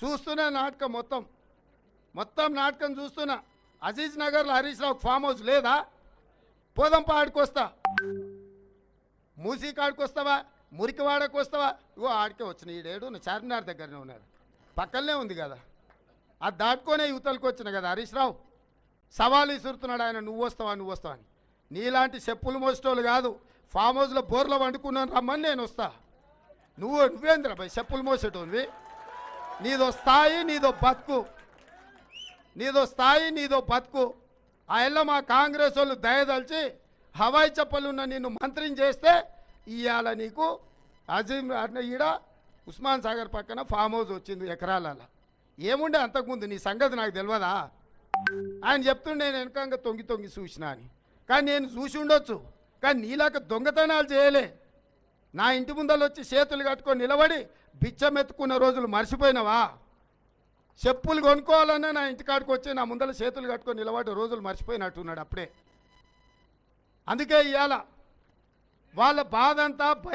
చూస్తున్నా నాటకం మొత్తం మొత్తం నాటకం చూస్తున్నా అజీజ్ నగర్లో హరీష్ రావు ఫామ్ హౌస్ లేదా పోదంప ఆడికొస్తా మూసీ కాడికొస్తావా మురికివాడకు వస్తావా ఇగో ఆడికే వచ్చిన ఈడేడు చార్మినార్ దగ్గరనే ఉన్నాడు పక్కనే ఉంది కదా అది దాటుకొనే యువతలకు వచ్చిన కదా హరీష్ రావు సవాలు ఇసురుతున్నాడు ఆయన నువ్వు వస్తావా నువ్వు వస్తావా అని నీలాంటి చెప్పులు మోసేటోళ్ళు కాదు ఫామ్ హౌస్లో బోర్లో వండుకున్నాను రమ్మని నేను వస్తా నువ్వు నువ్వేంద్ర భయ్ చెప్పులు మోసేటోళ్ళు నీదో స్థాయి నీదో బతుకు నీదో స్థాయి నీదో బతుకు ఆ మా కాంగ్రెస్ వాళ్ళు దయదలిచి హవాయి చప్పలున్న నిన్ను మంత్రిని చేస్తే ఇవాళ నీకు అజీమ్ ఈడ ఉస్మాన్ సాగర్ పక్కన ఫామ్ హౌస్ వచ్చింది ఎకరాలలో ఏముండే అంతకుముందు నీ సంగతి నాకు తెలియదా ఆయన చెప్తుండే నేను వెనకంగా తొంగి తొంగి చూసిన అని కానీ నేను చూసి ఉండొచ్చు కానీ నీలాక దొంగతనాలు చేయలే నా ఇంటి ముందలు వచ్చి చేతులు కట్టుకొని నిలబడి బిచ్చమెత్తుకున్న రోజులు మర్చిపోయినావా చెప్పులు కొనుక్కోవాలన్నా నా ఇంటికాడికి వచ్చి నా ముందర చేతులు కట్టుకొని నిలబడి రోజులు మర్చిపోయినట్టున్నాడు అప్పుడే అందుకే ఇవాళ వాళ్ళ బాధంతా భయం